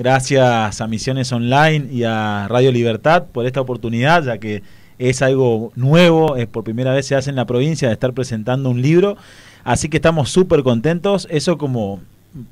Gracias a Misiones Online y a Radio Libertad por esta oportunidad, ya que es algo nuevo, es por primera vez se hace en la provincia de estar presentando un libro, así que estamos súper contentos, eso como,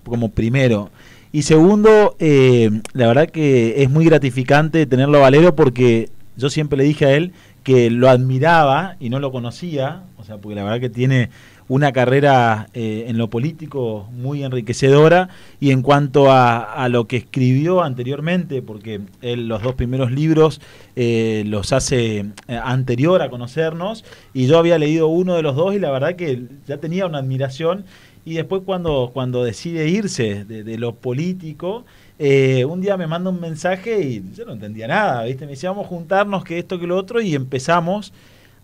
como primero. Y segundo, eh, la verdad que es muy gratificante tenerlo a Valero porque yo siempre le dije a él que lo admiraba y no lo conocía, o sea, porque la verdad que tiene una carrera eh, en lo político muy enriquecedora y en cuanto a, lo que escribió anteriormente, porque él los dos primeros libros eh, los hace eh, anterior a conocernos y yo había leído uno de los dos y la verdad que ya tenía una admiración y después cuando, cuando decide irse de lo político, eh, un día me manda un mensaje y yo no entendía nada, ¿viste? Me decía, vamos a juntarnos, que esto, que lo otro, y empezamos,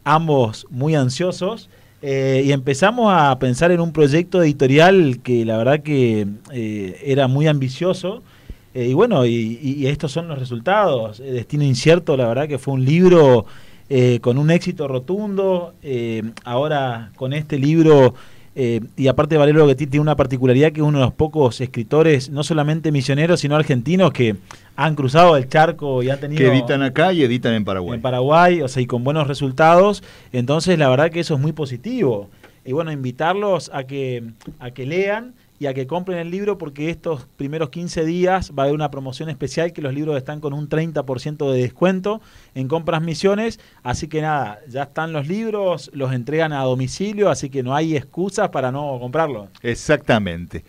ambos muy ansiosos, eh, y empezamos a pensar en un proyecto editorial que la verdad que eh, era muy ambicioso. y bueno, y, y, estos son los resultados. Destino Incierto, la verdad que fue un libro con un éxito rotundo. ahora con este libro eh, y aparte Valero que tiene una particularidad que es uno de los pocos escritores, no solamente misioneros, sino argentinos, que han cruzado el charco y han tenido... Que editan acá y editan en Paraguay. En Paraguay, o sea, y con buenos resultados. Entonces, la verdad que eso es muy positivo. Y bueno, invitarlos a que, a que lean y a que compren el libro porque estos primeros 15 días va a haber una promoción especial que los libros están con un 30% de descuento en compras misiones. Así que nada, ya están los libros, los entregan a domicilio, así que no hay excusas para no comprarlo. Exactamente.